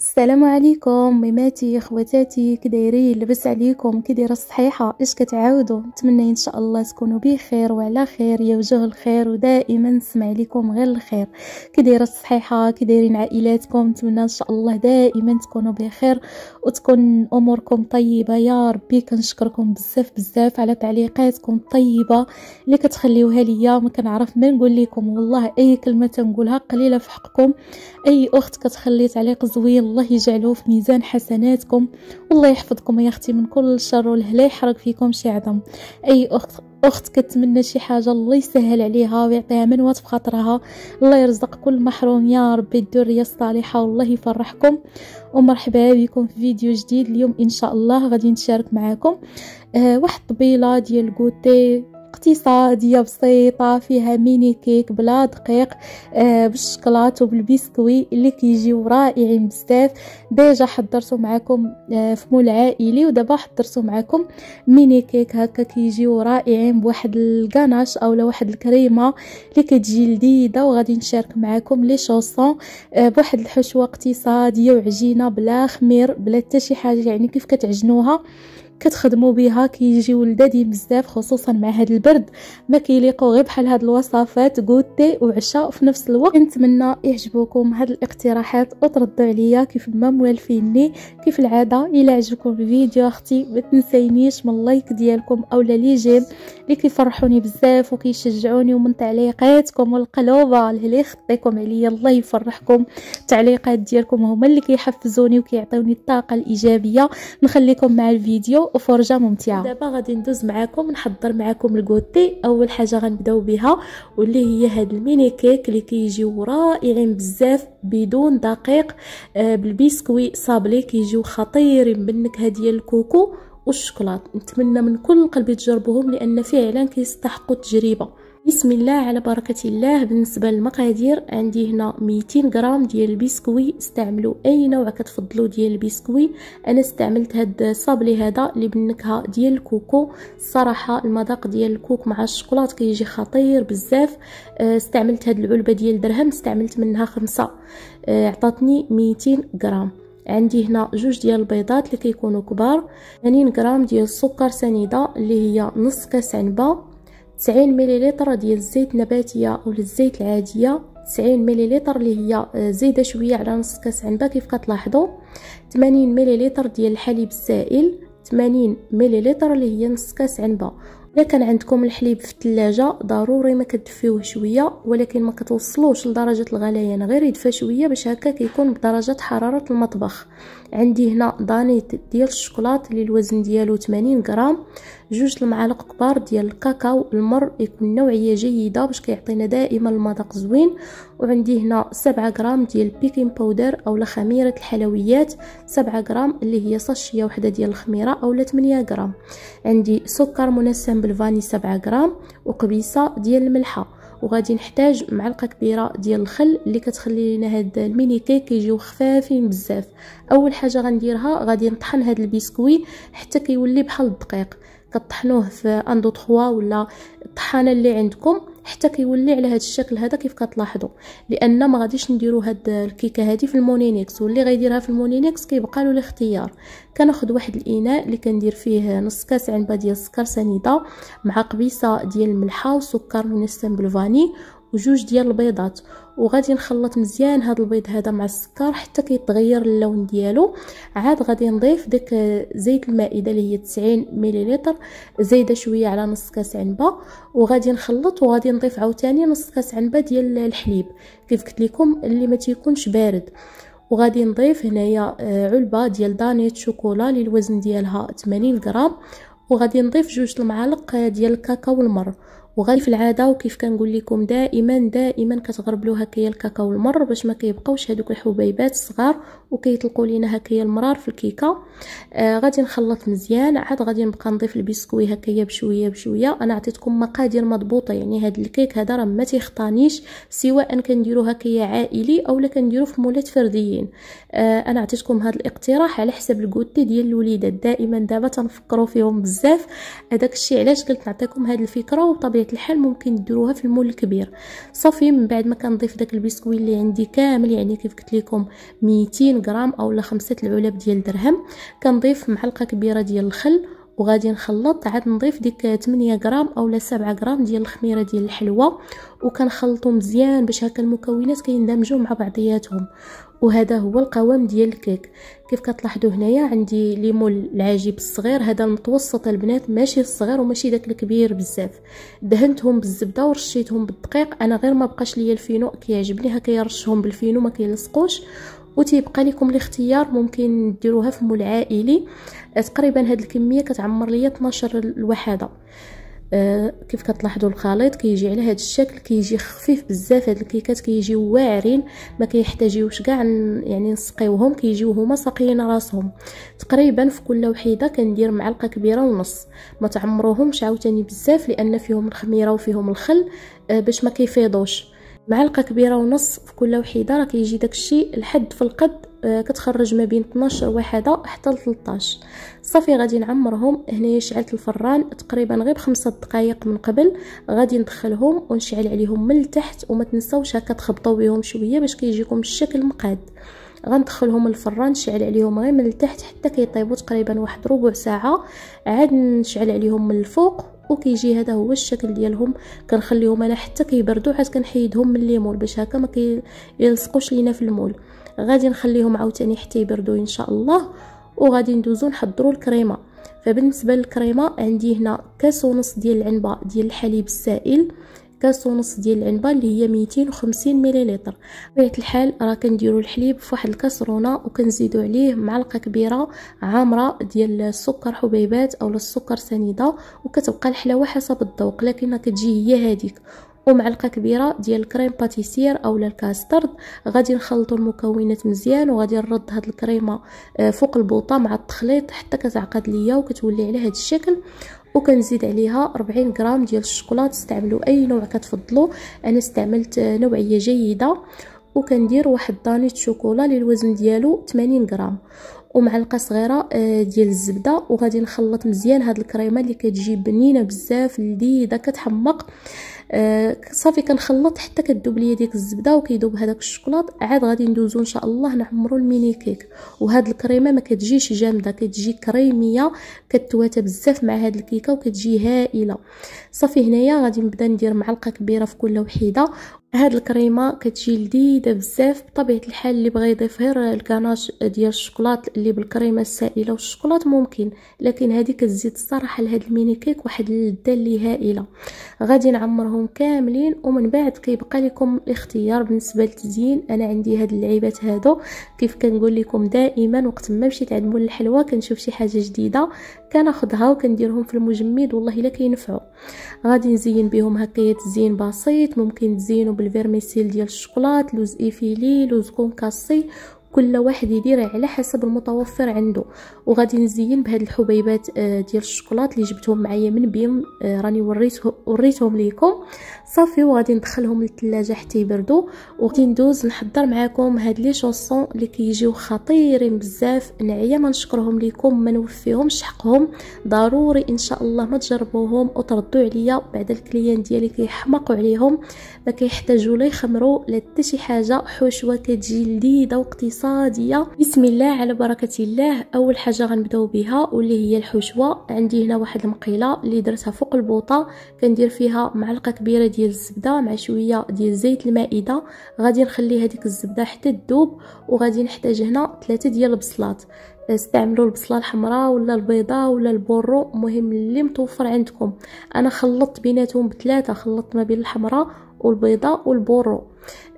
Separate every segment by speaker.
Speaker 1: السلام عليكم ميماتي خواتاتي كي دايرين لبس عليكم كي دايره الصحيحه اش كتعاودوا نتمنى ان شاء الله تكونوا بخير وعلى خير يا وجه الخير ودائما نسمع لكم غير الخير كي دايره الصحيحه كي دايرين عائلاتكم نتمنى ان شاء الله دائما تكونوا بخير وتكون اموركم طيبه يا ربي كنشكركم بزاف بزاف على تعليقاتكم الطيبه اللي كتخليوها ليا ما كنعرف ما نقول لكم والله اي كلمه تنقولها قليله في حقكم اي اخت كتخلي تعليق زوين الله يجعلوه في ميزان حسناتكم والله يحفظكم يا اختي من كل شر والهلا يحرق فيكم شي عظم اي اخت اخت كتمنى شي حاجه الله يسهل عليها ويعطيها منوات في خاطرها الله يرزق كل محروم يا ربي الدريه الصالحه والله يفرحكم ومرحبا بكم في فيديو جديد اليوم ان شاء الله غادي نشارك معكم آه واحد طبيله ديال كوتي اقتصادية بسيطة فيها ميني كيك بلا دقيق آه بالشكلاط وبالبسكوي اللي كيجيو رائعين بزاف ديجا حضرته معكم آه، في مول عائلي ودابا حضرته معكم ميني كيك هكا كيجيو رائعين بواحد الكاناش اولا واحد الكريمة اللي كتجي لذيذة وغادي نشارك معكم لي شوسون آه، بواحد الحشوة اقتصادية وعجينة بلا خمير بلا حتى شي حاجة يعني كيف كتعجنوها كتخدموا بها كيجيو ولدادي بزاف خصوصا مع هاد البرد ما كيليقوا غير بحال هاد الوصفات غوتي وعشاء في نفس الوقت نتمنى يعجبوكم هاد الاقتراحات وتردوا عليا كيف ما موالفيني كيف العاده الا عجبكم الفيديو اختي ما تنسينيش من اللايك ديالكم اولا لي جيم اللي كيفرحوني بزاف وكيشجعوني ومن تعليقاتكم والقلوبه اللي يخطيكم عليا الله يفرحكم التعليقات ديالكم هما اللي كيحفزوني وكيعطيوني الطاقه الايجابيه نخليكم مع الفيديو وفرجه ممتعه دابا غادي ندوز معاكم نحضر معاكم الكوتي اول حاجه غنبداو بها واللي هي هذا الميني كيك اللي كيجيو رائعين بزاف بدون دقيق آه بالبيسكوي صابلي كيجيو خطيرين بالنكهه ديال الكوكو والشوكولاط نتمنى من كل قلبي تجربوهم لان فعلا كيستحقوا التجربه بسم الله على بركة الله بالنسبة للمقادير عندي هنا 200 غرام ديال البسكوي استعملوا اي نوع كتفضلوا ديال البسكوي انا استعملت هاد الصابلي هذا اللي بالنكهه ديال الكوكو الصراحه المذاق ديال الكوك مع الشوكولات كيجي خطير بزاف استعملت هاد العلبه ديال درهم استعملت منها خمسة عطاتني 200 غرام عندي هنا جوج ديال البيضات اللي كيكونوا كبار 80 غرام ديال السكر سنيده اللي هي نص كاس عنبه 90 مليلتر ديال الزيت النباتيه او الزيت العاديه 90 مليلتر اللي هي آه، زايده شويه على نص كاس عنبه كيف كتلاحظوا 80 مليلتر ديال الحليب السائل 80 مليلتر اللي هي نص كاس عنبه الا كان عندكم الحليب في الثلاجه ضروري ما كتدفيوه شويه ولكن ما كتوصلوش لدرجه الغليان غير يدفى شويه باش هكا كيكون بدرجه حراره المطبخ عندي هنا دانيت ديال الشوكولات اللي الوزن ديالو 80 غرام جوج المعالق كبار ديال الكاكاو المر يكون نوعيه جيده باش كيعطينا دائما المذاق زوين وعندي هنا 7 غرام ديال البيكين باودر اولا خميره الحلويات 7 غرام اللي هي صاشيه وحده ديال الخميره اولا 8 غرام عندي سكر منسم بالفاني 7 غرام وقبيصه ديال الملحه وغادي نحتاج معلقه كبيره ديال الخل اللي كتخلي لنا هاد الميني كيك يجيو خفافين بزاف اول حاجه غنديرها غادي نطحن هاد البسكوي حتى كيولي بحال الدقيق كطحنوه في اندو تخوا 3 ولا الطحانه اللي عندكم حتى كيولي على هذا الشكل هذا كيف كتلاحظوا لان ما غاديش نديروا هاد الكيكه هذه في المونينيكس واللي غيديرها في المونينيكس كيبقى له الاختيار كناخذ واحد الاناء اللي كندير فيه نص كاس عنبه ديال السكر سنيده مع قبيصه ديال الملحه وسكر منسم بالفاني وجوج ديال البيضات وغادي نخلط مزيان هذا البيض هذا مع السكر حتى كيتغير اللون ديالو عاد غادي نضيف داك زيت المائده اللي هي 90 مليلتر زايده شويه على نص كاس عنبه وغادي نخلط وغادي نضيف عاوتاني نص كاس عنبه ديال الحليب كيف قلت لكم اللي ما تيكونش بارد وغادي نضيف هنايا آه، علبه ديال دانيت شوكولا اللي الوزن ديالها 80 غرام وغادي نضيف جوج المعالق آه، ديال الكاكاو المر وغالف العاده وكيف نقول لكم دائما دائما كتغربلو هكايا الكاكاو المر باش ما كيبقوش هذوك الحبيبات الصغار وكيطلقوا لينا هكايا المرار في الكيكه آه غادي نخلط مزيان عاد غادي نبقى نضيف البسكوي هكايا بشويه بشويه انا عطيتكم مقادير مضبوطه يعني هاد الكيك هذا راه ما تيخطانيش سواء كنديرو هكايا عائلي او لا كنديرو في مولات فرديين آه انا عطيتكم هاد الاقتراح على حسب الكوتي ديال الوليدات دائما دابا تنفكروا فيهم بزاف هذاك الشيء علاش قلت نعطيكم هاد الفكره وطبيعه الحال ممكن ديروها في المول الكبير صافي من بعد ما كنضيف داك البسكوي اللي عندي كامل يعني كيف قلت لكم 200 غرام اولا خمسة العلب ديال درهم كنضيف معلقه كبيره ديال الخل وغادي نخلط عاد نضيف ديك 8 غرام اولا 7 غرام ديال الخميره ديال الحلوه وكنخلطو مزيان باش هكا المكونات كيندمجوا مع بعضياتهم وهذا هو القوام ديال الكيك كيف كتلاحظوا هنايا عندي ليمون العجيب الصغير هذا المتوسط البنات ماشي الصغير وماشي داك الكبير بزاف دهنتهم بالزبده ورشيتهم بالدقيق انا غير ما بقاش ليا الفينو كيعجبني هكا يرشهم بالفينو ما كيلصقوش وتيبقى لكم الاختيار ممكن ديروها في مول عائلي تقريبا هاد الكميه كتعمر ليا 12 الوحده أه كيف كتلاحظوا الخليط كيجي على هذا الشكل كيجي خفيف بزاف هاد الكيكات كيجيو واعرين ما كيحتاجيوش كاع يعني نسقيوهم كيجيو هما ساقيين راسهم تقريبا في كل وحده كندير معلقه كبيره ونص ما تعمروهمش عاوتاني بزاف لان فيهم الخميره وفيهم الخل أه باش ما كيفيضوش معلقه كبيره ونص في كل وحده راه كيجي داكشي لحد في القد آه، كتخرج ما بين 12 وحده حتى 13 صافي غادي نعمرهم هنايا شعلت الفران تقريبا غير بخمسة دقائق من قبل غادي ندخلهم ونشعل عليهم من التحت وما تنساوش هكا تخبطوا بهم شويه باش كيجيكم الشكل مقاد غندخلهم الفران نشعل عليهم غير من التحت حتى كيطيبوا تقريبا واحد ربع ساعه عاد نشعل عليهم من الفوق وكيجي هذا هو الشكل ديالهم كنخليهم انا حتى كيبردوا عاد كنحيدهم من الليمول باش هكا ما كيلصقوش لينا في المول غادي نخليهم عاوتاني حتى يبردوا ان شاء الله وغادي ندوزو نحضروا الكريمه فبالنسبه للكريمه عندي هنا كاس ونص ديال العنبه ديال الحليب السائل كاس ونص ديال العنبه اللي هي 250 مليلتر بطبيعه الحال راه كنديرو الحليب فواحد الكسرونه وكنزيدوا عليه معلقه كبيره عامره ديال السكر حبيبات اولا السكر سنيده وكتبقى الحلاوه حسب الذوق لكن كتجي هي هذيك ومعلقه كبيره ديال الكريم باتيسير اولا الكاسترد غادي نخلطوا المكونات مزيان وغادي نرد هاد الكريمه آه، فوق البوطه مع التخليط حتى كتعقد ليا وكتولي على هاد الشكل وكنزيد عليها 40 غرام ديال الشوكولاط استعملوا اي نوع كتفضلوا انا استعملت آه، نوعيه جيده وكندير واحد دانيت شوكولا للوزن الوزن ديالو 80 غرام ومعلقه صغيره آه، ديال الزبده وغادي نخلط مزيان هاد الكريمه اللي كتجي بنينه بزاف لذيذه كتحمق آه صافي كنخلط حتى كدوب ليا ديك الزبده وكيذوب هذاك الشكلاط عاد غادي ندوزو ان شاء الله نعمرو الميني كيك وهاد الكريمه ما كتجيش جامده كتجي كريميه كتواتى بزاف مع هاد الكيكه وكتجي هائله صافي هنايا غادي نبدا ندير معلقه كبيره في كل وحده هاد الكريمه كتجي لذيذه بزاف بطبيعه الحال اللي بغى يضيف غير الكناش ديال الشوكولات اللي بالكريمه السائله والشوكولات ممكن لكن هذه كتزيد الصراحه لهاد الميني كيك واحد اللذه اللي هائله غادي نعمرهم كاملين ومن بعد كيبقى لكم الاختيار بالنسبه للتزيين انا عندي هاد اللعيبات هادو كيف كنقول لكم دائما وقت ما مشيت عند مول الحلوى كنشوف شي حاجه جديده كناخذها وكنديرهم في المجمد والله الا كينفعوا غادي نزين بهم هكايا تزيين بسيط ممكن تزينوا بالفيرميسيل ديال الشوكولات لوز ايفيلي لوز كونكاسي كل واحد يدير على حسب المتوفر عنده وغادي نزين بهاد الحبيبات آه، ديال الشوكولات اللي جبتهم معايا من بيم آه، راني وريته وريتهم ليكم صافي وغادي ندخلهم للثلاجه حتى يبردوا ندوز نحضر معاكم هاد لي شونسون اللي كيجيو خطيرين بزاف نعيا ما نشكرهم ليكم ما نوفيهمش حقهم ضروري ان شاء الله ما تجربوهم وتردوا عليا بعد الكليان ديالي كيحمقوا عليهم ما كيحتاجوا لا يخمروا لا حتى شي حاجه حشوه كتجي لذيذه واقتصاديه بسم الله على بركه الله اول حاجه غنبداو بها واللي هي الحشوه عندي هنا واحد المقيله اللي درتها فوق البوطه كندير فيها معلقه كبيره ديال الزبده مع شويه ديال زيت المائده غادي نخلي هذيك الزبده حتى تذوب وغادي نحتاج هنا ثلاثه ديال البصلات استعملوا البصله الحمراء ولا البيضاء ولا البورو المهم اللي متوفر عندكم انا خلطت بيناتهم بثلاثه خلطت ما بين الحمراء والبيضاء والبورو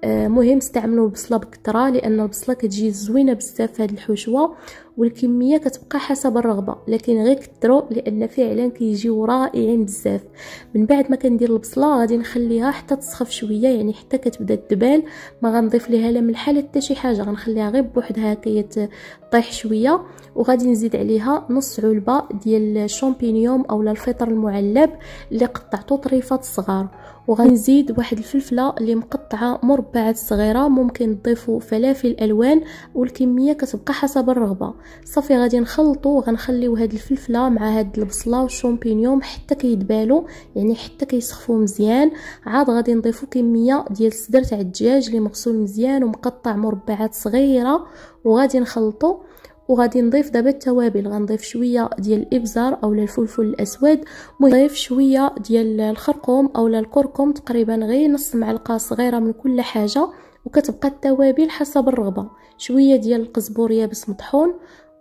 Speaker 1: آه، مهم استعملوا البصله بكثره لان البصله كتجي زوينه بزاف هاد الحشوه والكميه كتبقى حسب الرغبه لكن غير كثروا لان فعلا كيجيو رائعين بزاف من بعد ما كندير البصله غادي نخليها حتى تسخف شويه يعني حتى كتبدا تدبال ما غنضيف ليها لا ملح لا حتى شي حاجه غنخليها غير بوحدها كيطيح شويه وغادي نزيد عليها نص علبه ديال الشامبينيون اولا الفطر المعلب اللي قطعته طريفات صغار وغنزيد واحد الفلفله اللي مقطعه مربعات صغيره ممكن تضيفوا فلافل الوان والكميه كتبقى حسب الرغبه صافي غادي نخلطو وغنخليو هاد الفلفله مع هاد البصله والشومبينيون حتى كيدبالو يعني حتى كيسخفوا مزيان عاد غادي نضيفو كميه ديال الصدر تاع الدجاج اللي مغسول مزيان ومقطع مربعات صغيره وغادي نخلطو وغادي نضيف دابا التوابل غنضيف شويه ديال الابزار اولا الفلفل الاسود ونضيف شويه ديال الخرقوم اولا الكركم تقريبا غير نص معلقه صغيره من كل حاجه وكتبقى التوابل حسب الرغبه شويه ديال القزبور يابس مطحون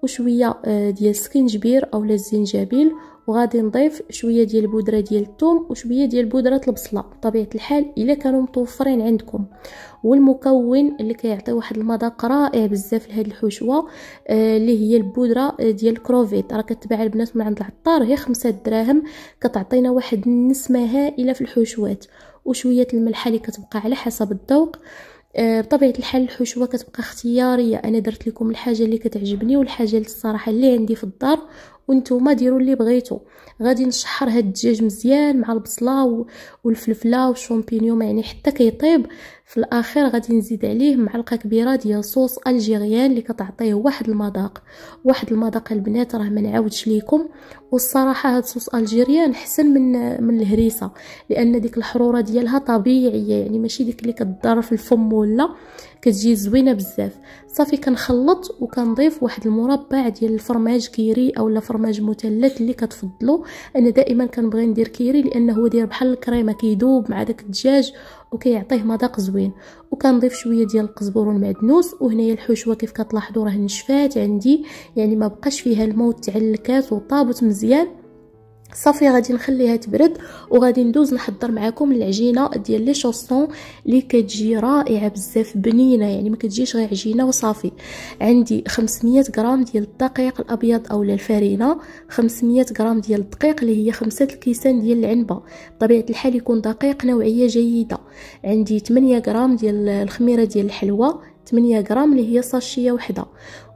Speaker 1: وشويه آه، ديال السكنجبير اولا الزنجبيل وغادي نضيف شويه ديال البودره ديال الثوم وشويه ديال بودره البصله بطبيعه الحال الا كانوا متوفرين عندكم والمكون اللي كيعطي واحد المذاق رائع بزاف لهاد الحشوه آه، اللي هي البودره آه، ديال الكروفيت راه كتباع البنات من عند العطار هي خمسة دراهم كتعطينا واحد النسمه هائله في الحشوات وشويه الملحه اللي كتبقى على حسب الذوق آه، بطبيعه الحال الحشوه كتبقى اختياريه انا درت لكم الحاجه اللي كتعجبني والحاجه اللي الصراحه اللي عندي في الدار وانتوما ديروا اللي بغيتو غادي نشحر هاد الدجاج مزيان مع البصله والفلفله والشامبينيون يعني حتى كيطيب في الاخير غادي نزيد عليه معلقه كبيره ديال صوص الجيريان اللي كتعطيه واحد المذاق واحد المذاق البنات راه ما نعاودش ليكم والصراحه هاد صوص الجيريان حسن من من الهريسه لان ديك الحروره ديالها طبيعيه يعني ماشي ديك اللي كتضر في الفم ولا كتجي زوينه بزاف صافي كنخلط وكنضيف واحد المربع ديال الفرماج كيري اولا فرماج مثلث اللي كتفضلو انا دائما كنبغي ندير كيري لانه هو داير بحال الكريمه كيدوب مع داك الدجاج وكيعطيه مذاق زوين وكنضيف شويه ديال القزبر والمعدنوس وهنايا الحشوه كيف كتلاحظوا راه نشفات عندي يعني ما بقاش فيها تاع الكاس وطابت مزيان صافي غادي نخليها تبرد وغادي ندوز نحضر معكم العجينه ديال لي شوسون اللي كتجي رائعه بزاف بنينه يعني ما كتجيش غير عجينه وصافي عندي 500 غرام ديال الدقيق الابيض اولا الفارينه 500 غرام ديال الدقيق اللي هي خمسة الكيسان ديال العنبه بطبيعه الحال يكون دقيق نوعيه جيده عندي 8 غرام ديال الخميره ديال الحلوى 8 غرام اللي هي صاشيه وحده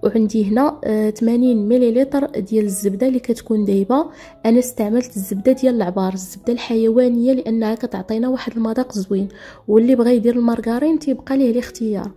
Speaker 1: وعندي هنا 80 آه، مليلتر ديال الزبده اللي كتكون دايبه انا استعملت الزبده ديال العبار الزبده الحيوانيه لانها كتعطينا واحد المذاق زوين واللي بغى يدير المارغرين تيبقى ليه الاختيار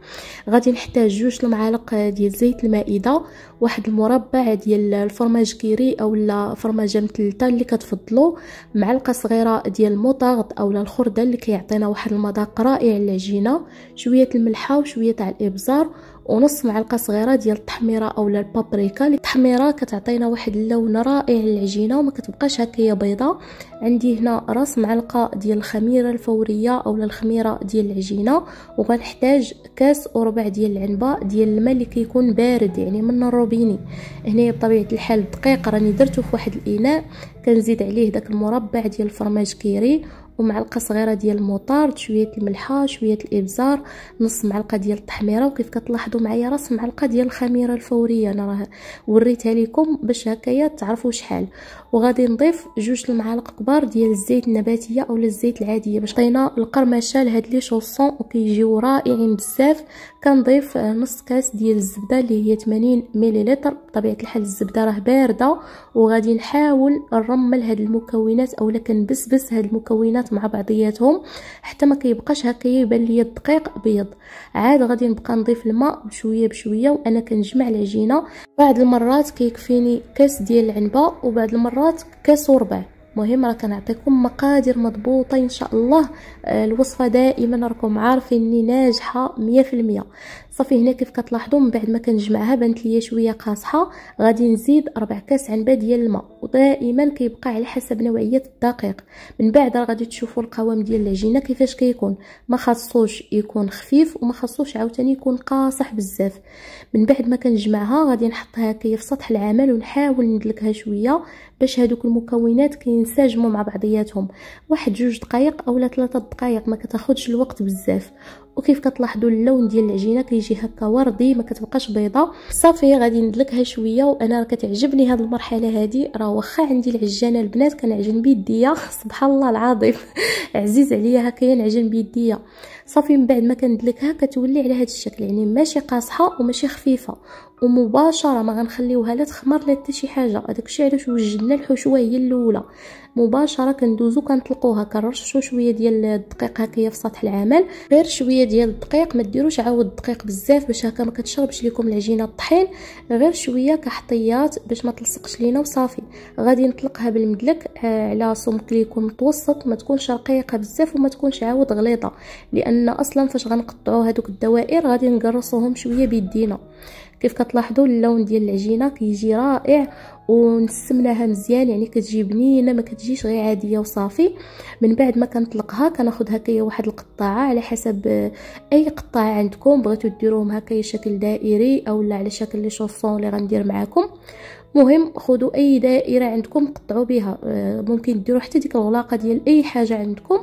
Speaker 1: غادي نحتاج جوج المعالق ديال زيت المائده واحد المربع ديال الفرماج كيري اولا فرماجه مثلثه اللي كتفضلوا معلقه صغيره ديال المطاغط اولا الخرده اللي كيعطينا واحد المذاق رائع للعجينه شويه الملحه وشويه تاع الابزار ونص معلقه صغيره ديال التحميره اولا البابريكا التحميره كتعطينا واحد اللون رائع للعجينه وما كتبقاش هكايا بيضاء عندي هنا راس معلقه ديال الخميره الفوريه اولا الخميره ديال العجينه وغنحتاج كاس وربع ديال العنبه ديال الماء اللي كيكون بارد يعني من الروبيني هنا بطبيعه الحال الدقيق راني درته في واحد الاناء كنزيد عليه داك المربع ديال الفرماج كيري ومعلقه صغيره ديال المطارد شويه الملحه شويه الابزار نص معلقه ديال التحميره وكيف كتلاحظوا معايا راس معلقه ديال الخميره الفوريه انا راه وريتها لكم باش هكايا تعرفوا شحال وغادي نضيف جوج المعالق كبار ديال الزيت النباتيه اولا الزيت العاديه باش عطينا القرمشه لهاد لي شوسون وكيجيو رائعين بزاف كنضيف نص كاس ديال الزبده اللي هي 80 مليلتر بطبيعه الحال الزبده راه بارده وغادي نحاول نرمل هاد المكونات اولا كنبسبس هاد المكونات مع بعضياتهم حتى ما كيبقاش هكا يبان ليا الدقيق بيض عاد غادي نبقى نضيف الماء بشويه بشويه وانا كنجمع العجينه بعض المرات كيكفيني كاس ديال العنبه وبعض المرات كاس وربع المهم راه كنعطيكم مقادير مضبوطه ان شاء الله آه، الوصفه دائما راكم عارفين اني ناجحه 100% صافي هنا كيف كتلاحظوا من بعد ما كنجمعها بانت ليا شويه قاصحه غادي نزيد ربع كاس عنبه ديال الماء ودائما كيبقى على حسب نوعيه الدقيق من بعد راه غادي تشوفوا القوام ديال العجينه كيفاش كيكون ما خاصوش يكون خفيف وما خاصوش عاوتاني يكون قاصح بزاف من بعد ما كنجمعها غادي نحطها هكايا في سطح العمل ونحاول ندلكها شويه باش هذوك المكونات كينسجموا مع بعضياتهم واحد جوج دقائق اولا ثلاثه دقائق ما كتاخذش الوقت بزاف وكيف كتلاحظوا اللون ديال العجينه كيجي هكا وردي ما كتبقاش بيضاء صافي غادي ندلكها شويه وانا كتعجبني هذه المرحله هذه راه واخا عندي العجانه البنات كنعجن بيديا سبحان الله العظيم عزيز عليا هكايا نعجن بيديا صافي من بعد ما كندلكها كتولي على هذا الشكل يعني ماشي قاصحه وماشي خفيفه ومباشره ما غنخليوها لا تخمر لا حتى شي حاجه هذاك الشيء علاش وجدنا الحشوه هي الاولى مباشره كندوزو كنطلقوها كنرشوا شويه ديال الدقيق هكايا في سطح العمل غير شويه ديال الدقيق ما ديروش عاود الدقيق بزاف باش هكا ما كتشربش لكم العجينه الطحين غير شويه كحطيات باش ما تلصقش لينا وصافي غادي نطلقها بالمدلك آه، على سمك ليكون متوسط ما تكونش رقيقه بزاف وما تكونش عاود غليظه لان لان اصلا فاش غنقطعوا هذوك الدوائر غادي نقرصوهم شويه بيدينا كيف كتلاحظوا اللون ديال العجينه كيجي رائع ونسمناها مزيان يعني كتجي بنينه ما كتجيش غير عاديه وصافي من بعد ما كنطلقها كناخذ هكايا واحد القطاعه على حسب آه، اي قطاعه عندكم بغيتو ديروهم هكايا شكل دائري اولا على شكل لي شوسون اللي غندير معاكم مهم خذوا اي دائره عندكم قطعوا بها آه، ممكن ديروا حتى ديك الغلاقه ديال اي حاجه عندكم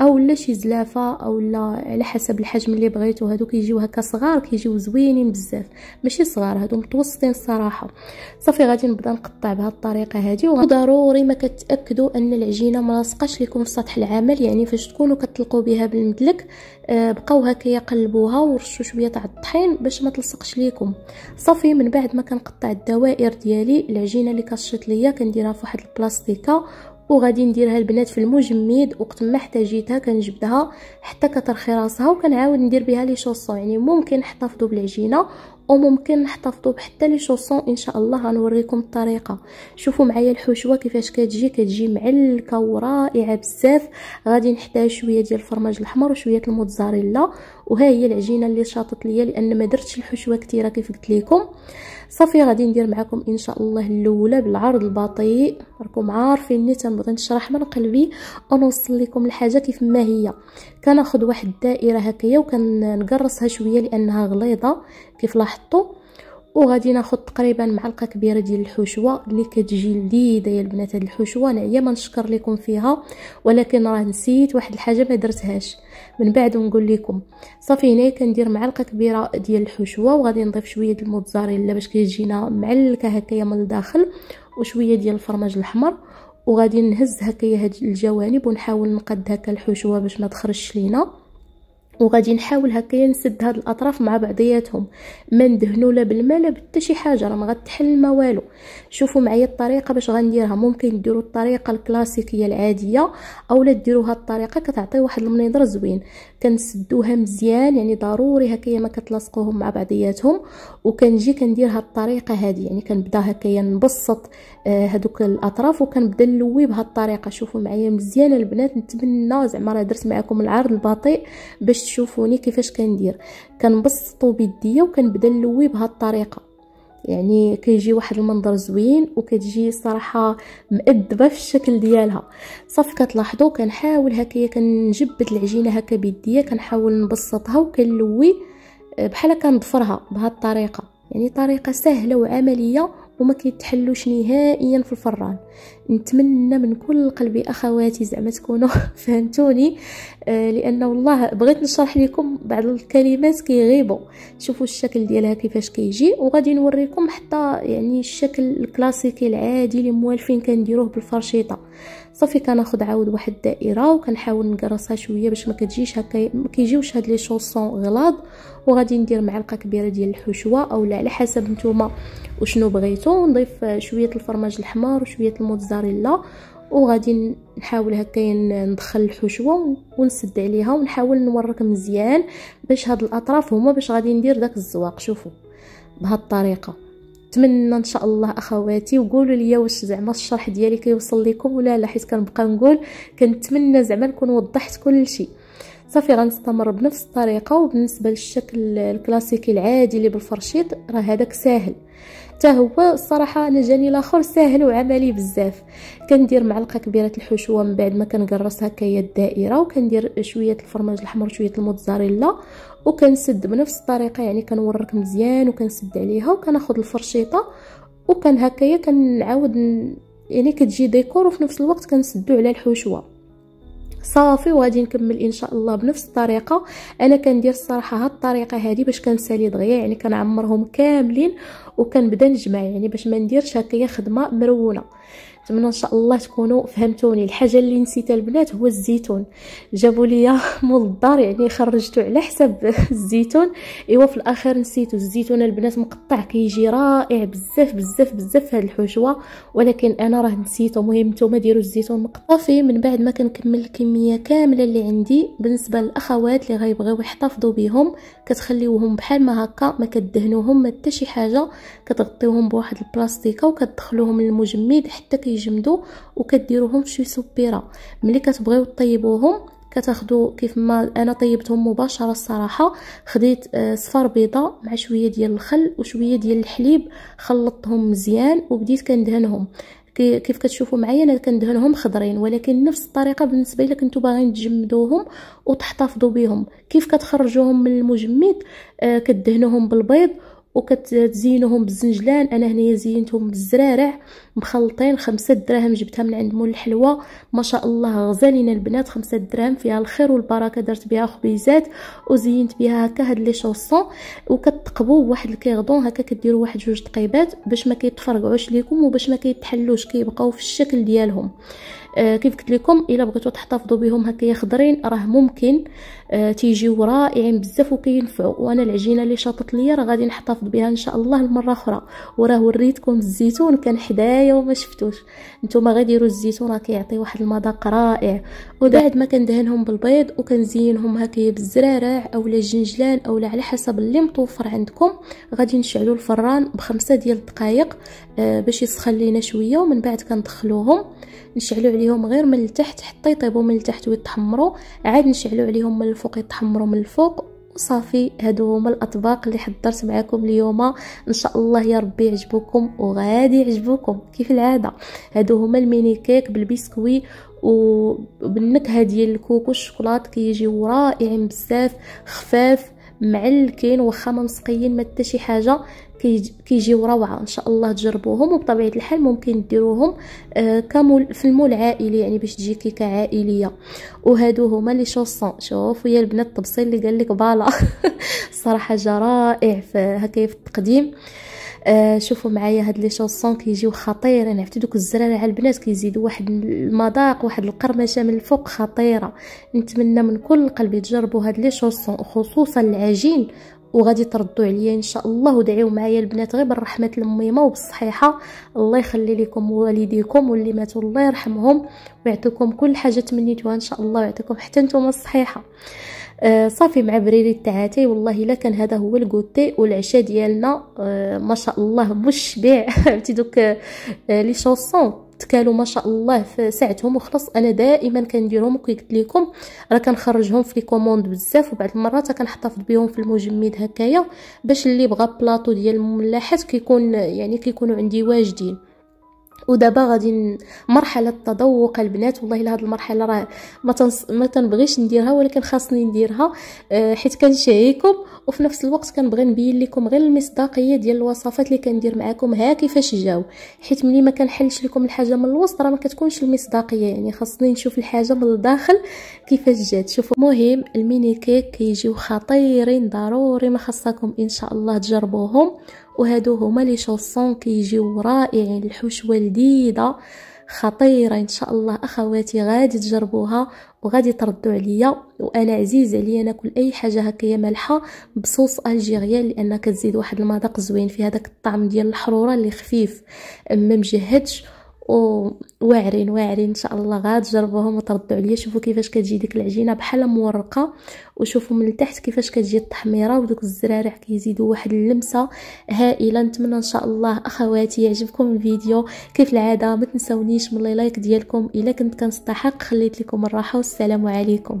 Speaker 1: او لا شي زلافه او لا على حسب الحجم اللي بغيتو هادو كيجيو هكا صغار كيجيو زوينين بزاف ماشي صغار هادو متوسطين الصراحه صافي غادي نبدا نقطع بهاد الطريقه هادي وضروري ما كتاكدوا ان العجينه ما لاصقاش لكم في سطح العمل يعني فاش تكونوا كتلقوا بها بالمدلك آه، بقاو هكا قلبوها ورشوا شويه تاع الطحين باش ما تلصقش ليكم صافي من بعد ما كنقطع الدوائر ديالي العجينه اللي كتشط ليا كنديرها في واحد البلاستيكه وغادي نديرها البنات في المجمد وقت ما احتاجيتها كنجبدها حتى كترخي راسها وكنعاود ندير بها لي شوصون يعني ممكن نحتفظوا بالعجينه وممكن نحتفظوا حتى لي شوصون ان شاء الله غنوريكم الطريقه شوفوا معايا الحشوه كيفاش كتجي كتجي معلكه ورائعه بزاف غادي نحتاج شويه ديال الفرماج الاحمر وشويه الموتزاريلا وها هي العجينه اللي شاطت ليا لان ما درتش الحشوه كثيره كيف قلت لكم صافي غادي ندير معكم ان شاء الله الاولى بالعرض البطيء راكم عارفين ني تنبغي نشرح من قلبي ونوصل لكم الحاجه كيف ما هي كناخذ واحد الدائره هكايا وكنقرصها شويه لانها غليظه كيف لاحظتوا وغادي ناخذ تقريبا معلقه كبيره ديال الحشوه اللي كتجي لذيذه يا البنات هاد الحشوه انا ما نشكر لكم فيها ولكن راه نسيت واحد الحاجه ما درتهاش من بعد نقول لكم صافي هنايا كندير معلقه كبيره ديال الحشوه وغادي نضيف شويه د الموتزاريلا باش كيجينا معلكه هكايا من الداخل وشويه ديال الفرماج الاحمر وغادي نهز هكايا هاد الجوانب ونحاول نقد هكا الحشوه باش ما تخرجش لينا وغادي نحاول هكايا نسد هاد الاطراف مع بعضياتهم ما ندهنو لا بالماء لا بتا شي حاجه راه ما غتحل ما والو شوفوا معايا الطريقه باش غنديرها ممكن ديروا الطريقه الكلاسيكيه العاديه اولا ديروا هاد الطريقه كتعطي واحد المنيضر زوين كنسدوها مزيان يعني ضروري هكايا ما كتلاصقوهم مع بعضياتهم وكنجي كندير هاد الطريقه هادي يعني كنبدا هكايا نبسط آه، هادوك الاطراف وكنبدا نلوي بهاد الطريقه شوفوا معايا مزيان البنات نتمنى زعما راه درت معكم العرض البطيء باش تشوفوني كيفاش كندير كنبسطو بيديا وكنبدا نلوي بهاد الطريقه يعني كيجي واحد المنظر زوين وكتجي صراحه مأدبه في الشكل ديالها صافي كتلاحظوا كنحاول هكايا كنجبد العجينه هكا بيديا كنحاول نبسطها وكنلوي آه، بحال كنضفرها بهاد الطريقه يعني طريقه سهله وعمليه وما كيتحلوش نهائيا في الفران نتمنى من كل قلبي اخواتي زعما تكونوا فهمتوني آه لان والله بغيت نشرح لكم بعض الكلمات كيغيبوا شوفوا الشكل ديالها كيفاش كيجي وغادي نوريكم حتى يعني الشكل الكلاسيكي العادي اللي موالفين كنديروه بالفرشيطه صافي كناخد عاود واحد الدائره وكنحاول نقرصها شويه باش ما كتجيش هكا ما كيجيوش هاد لي شوسون غلاض وغادي ندير معلقه كبيره ديال الحشوه اولا على حسب نتوما وشنو بغيتو نضيف شويه الفرماج الحمار وشويه الموتزاريلا وغادي نحاول هكا ندخل الحشوه ونسد عليها ونحاول نورك مزيان باش هاد الاطراف هما باش غادي ندير داك الزواق شوفوا بهاد الطريقه نتمنى ان شاء الله اخواتي وقولوا لي واش زعما الشرح ديالي كيوصل لكم ولا لا حيت كنبقى نقول كنتمنى زعما نكون وضحت كل شيء صافي غنستمر بنفس الطريقه وبالنسبه للشكل الكلاسيكي العادي اللي بالفرشيط راه هذاك ساهل حتى هو الصراحه جاني الاخر ساهل وعملي بزاف كندير معلقه كبيره الحشوه من بعد ما كنقرص هكايا الدائره وكندير شويه الفرماج الاحمر شويه الموتزاريلا وكنسد بنفس الطريقه يعني كنورك مزيان وكنسد عليها وكناخذ الفرشيطه وكان هكايا كنعاود يعني كتجي ديكور وفي نفس الوقت كنسدو على الحشوه صافي وغادي نكمل ان شاء الله بنفس الطريقه انا كندير الصراحه هاد الطريقه هادي باش كنسالي دغيا يعني كنعمرهم كاملين وكنبدا نجمع يعني باش ما نديرش هكايا خدمه مرونه نتمنى ان شاء الله تكونوا فهمتوني الحاجه اللي نسيتها البنات هو الزيتون جابوا لي مول الدار يعني خرجته على حساب الزيتون ايوا في الاخر نسيتو الزيتون البنات مقطع كيجي رائع بزاف بزاف بزاف هاد الحشوه ولكن انا راه نسيتو مهم نتوما ديروا الزيتون مقطفي من بعد ما كنكمل الكميه كامله اللي عندي بالنسبه للاخوات اللي غيبغيو يحتفظوا بهم كتخليوهم بحال ما هكا ما كدهنوهم ما حتى شي حاجه كتغطيوهم بواحد البلاستيكه وكتدخلوهم للمجمد حتى كيجمدوا وكديروهم شي سوبيره ملي كتبغيو طيبوهم كتاخذوا كيف ما انا طيبتهم مباشره الصراحه خديت آه، صفار بيضه مع شويه ديال الخل وشويه ديال الحليب خلطتهم مزيان وبديت كندهنهم كيف كتشوفوا معايا انا كندهنهم خضرين ولكن نفس الطريقه بالنسبه الا كنتو باغيين تجمدوهم وتحتفظوا بهم كيف كتخرجوهم من المجمد آه كدهنوهم بالبيض وكتزينوهم بالزنجلان انا هنايا زينتهم بالزرارع مخلطين خمسة دراهم جبتها من عند مول الحلوى ما شاء الله غزالين البنات خمسة دراهم فيها الخير والبركه درت بها خبيزات وزينت بها هكا هاد لي شوسون وكتقبوا بواحد الكيغدون هكا كديروا واحد جوج تقيبات باش ما كيتفرقعوش ليكم وباش ما كيتحلوش كيبقاو في الشكل ديالهم آه كيف قلت لكم الا بغيتو تحتفظوا بهم هكايا خضرين راه ممكن آه، تيجيو رائعين بزاف وكينفعوا وانا العجينه اللي شاطت ليا راه غادي نحتفظ بها ان شاء الله المره اخرى وراه وريتكم الزيتون كان حدايا وما شفتوش نتوما غديروا الزيتون راه كيعطي واحد المذاق رائع وبعد ما كندهنهم بالبيض وكنزينهم هكايا بالزرارع اولا الجنجلان اولا على حسب اللي متوفر عندكم غادي نشعلوا الفران بخمسة ديال الدقائق آه، باش يسخن لينا شويه ومن بعد كندخلوهم نشعلوا عليهم غير من التحت حتى يطيبوا من التحت ويتحمروا عاد نشعلوا عليهم من الفوق يتحمروا من الفوق وصافي هادو هما الاطباق اللي حضرت معكم اليوم ان شاء الله يا ربي يعجبوكم وغادي يعجبوكم كيف العاده هادو هما الميني كيك بالبسكوي وبالنكهه ديال الكوكو الشوكولات كيجيو رائعين بزاف خفاف معلكين واخا ما مسقيين ما حتى شي حاجه كيجيو روعه ان شاء الله تجربوهم وبطبيعه الحال ممكن ديروهم آه كمول في المول عائلي يعني باش تجي كيكه عائليه وهادو هما لي شوسون شوفوا يا البنات التبصيل اللي قال لك بالا صراحه جرائع رائع هكا في التقديم آه، شوفوا معايا هاد لي شوسون كيجيو خطيرين يعني عرفتي دوك الزراره على البنات كيزيدوا واحد المذاق واحد القرمشه من الفوق خطيره نتمنى من كل قلبي تجربوا هاد لي شوسون خصوصا العجين وغادي تردوا عليا ان شاء الله ودعيو معايا البنات غير بالرحمه الميمه وبالصحيحه الله يخلي لكم والديكم واللي ماتوا الله يرحمهم ويعطيكم كل حاجه تمنيتوها ان شاء الله ويعطيكم حتى نتوما الصحيحه آه، صافي مع بريري التعاتي والله الا كان هذا هو الكوتي والعشاء ديالنا آه، ما شاء الله مشبع عرفتي دوك آه، لي شونسون تكالوا ما شاء الله في ساعتهم وخلص انا دائما كنديرهم وكيقلت لكم راه كنخرجهم في لي كوموند بزاف وبعض المرات كنحتفظ بهم في المجمد هكايا باش اللي بغى بلاطو ديال الملاحات كيكون يعني كيكونوا عندي واجدين ودابا غادي مرحله تذوق البنات والله الا هذه المرحله راه ما, تنبغيش نديرها ولكن خاصني نديرها آه، حيت كنشاهيكم وفي نفس الوقت كنبغي نبين لكم غير المصداقيه ديال الوصفات اللي كندير معاكم ها كيفاش جاو حيت ملي ما كنحلش لكم الحاجه من الوسط راه ما كتكونش المصداقيه يعني خاصني نشوف الحاجه من الداخل كيفاش جات شوفوا مهم الميني كيك كيجيو خطيرين ضروري ما خاصكم ان شاء الله تجربوهم وهادو هما لي شوسون كيجيو رائعين الحشوه لذيذه خطيره ان شاء الله اخواتي غادي تجربوها وغادي تردوا عليا وانا عزيز عليا ناكل اي حاجه هكايا مالحه بصوص الجيريان لان كتزيد واحد المذاق زوين في هذاك الطعم ديال الحروره اللي خفيف ما مجهدش وواعرين واعرين ان شاء الله غاد جربوهم وتردوا عليا شوفوا كيفاش كتجي ديك العجينه بحال مورقه وشوفوا من التحت كيفاش كتجي التحميره ودوك الزرارع كيزيدوا واحد اللمسه هائله نتمنى ان شاء الله اخواتي يعجبكم الفيديو كيف العاده ما تنسونيش من اللايك ديالكم الا كنت كنستحق خليت لكم الراحه والسلام عليكم